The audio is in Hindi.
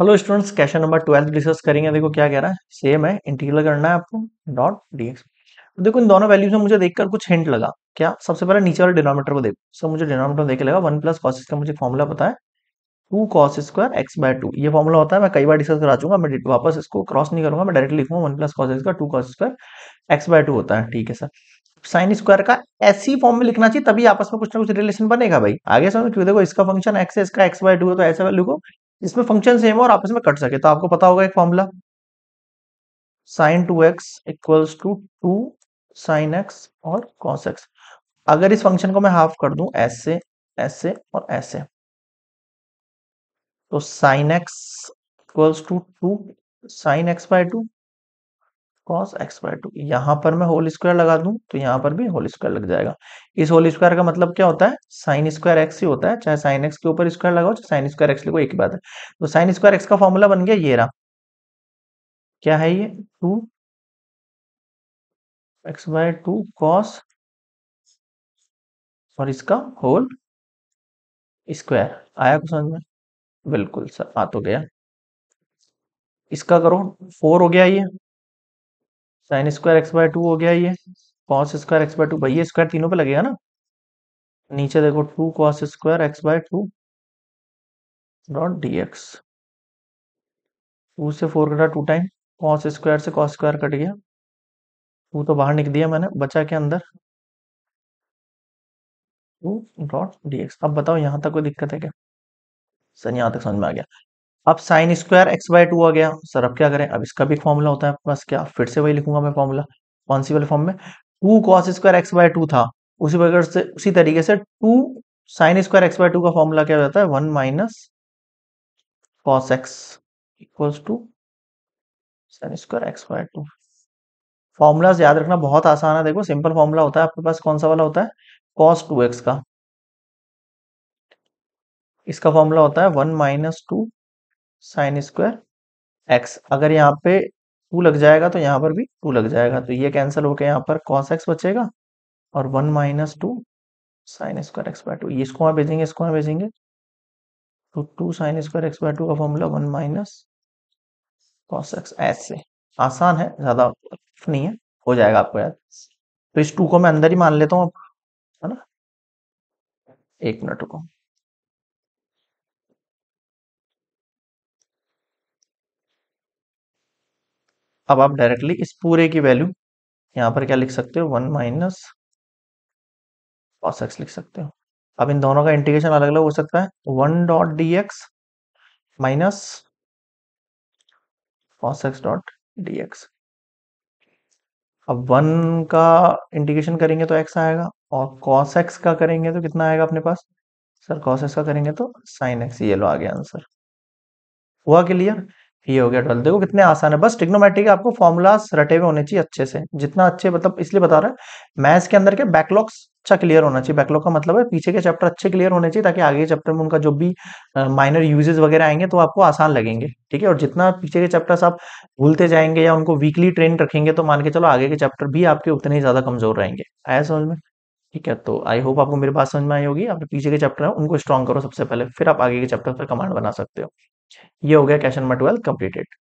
hello students question number twelfth discuss करेंगे देखो क्या कह रहा है सेम है इंटीग्रल करना है आपको डॉट डीएक्स तो देखो इन दोनों वैल्यूज में मुझे देखकर कुछ हिंट लगा क्या सबसे पहले नीचे वाले डिनोमीटर को देखो सर मुझे डिनोमीटर देखे लगा वन प्लस कॉस का मुझे फॉर्मूला पता है two cos square x by two ये फॉर्मूला होता है मैं कई बार डिस्कस करा चूंगा मैं वापस इसको क्रॉस नहीं करूंगा मैं डायरेक्ट लिखूंगा वन प्लस कॉस का two cos square x by two होता है ठीक है सर साइन स्क्वायर का ऐसी फॉर्म में लिखना चाहिए तभी आपस में कुछ ना कुछ रिलेशन बनेगा भाई आगे समझ क्यों देखो इसका फंक्शन एक्स है इसका एक्स बाय टू है तो ऐसे वैल्यू को इसमें फंक्शन सेम और आपस में कट सके तो आपको पता होगा एक formula sine two X equals to two sine X और कॉस एक्स अगर इस फंक्शन को मैं हाफ कर दूं ऐसे ऐसे और ऐसे तो sine X equals to two sine X by two cos X by two यहां पर मैं होल स्क्वायर लगा दूं तो यहां पर भी होल स्क्वायर लग जाएगा इस होल स्क्वायर का मतलब क्या होता है साइन स्क्वायर एक्स ही होता है चाहे साइन एक्स के ऊपर स्क्वायर लगाओ चाहे साइन स्क्वायर एक्स लिखो एक ही बात है तो साइन स्क्वायर एक्स का फॉर्मूला बन गया ये रहा क्या है ये two x by two cos और इसका होल स्क्वायर आया कुछ समझ में बिल्कुल सर आ तो गया इसका करो फोर हो गया ये sine square x by two हो गया ये cos square x by two भाई ये स्क्वायर तीनों पे लगेगा ना नीचे देखो two cos square x by two dot d x two से फोर कटा टू टाइम कॉस स्क्वायर से कॉस स्क्वायर कट गया टू तो बाहर निकल दिया मैंने बचा के अंदर टू डॉट डी एक्स अब बताओ यहां तक कोई दिक्कत है क्या सर यहां तक समझ में आ गया अब sine square x by two आ गया सर अब क्या करें अब इसका भी फॉर्मूला होता है बस क्या फिर से वही लिखूंगा मैं फॉर्मूला कौन सी वाले फॉर्म में two cos square x by two था उसी प्रकार से उसी तरीके से two sine square x by two का फॉर्मूला क्या हो जाता है one minus cos x equals two sine square x by two formulas याद रखना बहुत आसान है देखो सिंपल फॉर्मूला होता है आपके पास कौन सा वाला होता है कॉस टू एक्स का इसका फॉर्मूला होता है one minus two sine square x अगर यहाँ पे टू लग जाएगा तो यहाँ पर भी टू लग जाएगा तो ये कैंसिल होकर यहाँ पर कॉस एक्स बचेगा और one minus two sine square x by two ये इसको वहाँ भेजेंगे इसको वहाँ भेजेंगे तो two sine square x by two का formula one minus cos x ऐसे आसान है ज़्यादा नहीं है हो जाएगा आपको याद तो इस टू को मैं अंदर ही मान लेता हूँ है ना एक मिनट रुको अब आप डायरेक्टली इस पूरे की वैल्यू यहां पर क्या लिख सकते हो वन माइनस एक्स लिख सकते हो अब इन दोनों का इंटीग्रेशन अलग अलग हो सकता है one dot d x minus cos x dot d x अब वन का इंटीग्रेशन करेंगे तो एक्स आएगा और कॉस एक्स का करेंगे तो कितना आएगा अपने पास सर कॉस एक्स का करेंगे तो साइन एक्स ये लो आ गया आंसर हुआ क्लियर ये हो गया ट्वेल्थ देखो कितने आसान है बस टिग्नोमेट्री के आपको फॉर्मूलाज रटे हुए होने चाहिए अच्छे से जितना अच्छे मतलब इसलिए बता रहा है मैथ्स के अंदर के बैकलॉग्स अच्छा क्लियर होना चाहिए बैकलॉग का मतलब है पीछे के चैप्टर अच्छे क्लियर होने चाहिए ताकि आगे के चैप्टर में उनका जो भी माइनर यूजेस वगैरह आएंगे तो आपको आसान लगेंगे ठीक है और जितना पीछे के चैप्टर्स आप भूलते जाएंगे या उनको वीकली ट्रेन रखेंगे तो मान के चलो आगे के चैप्टर भी आपके उतने ही ज्यादा कमजोर रहेंगे आया समझ में ठीक है तो आई होप आपको मेरी बात समझ में आई होगी आपने पीछे के चैप्टर है उनको स्ट्रॉन्ग करो सबसे पहले फिर आप आगे के चैप्टर पर कमांड बना सकते हो ये हो गया क्वेश्चन नंबर ट्वेल्व कंप्लीटेड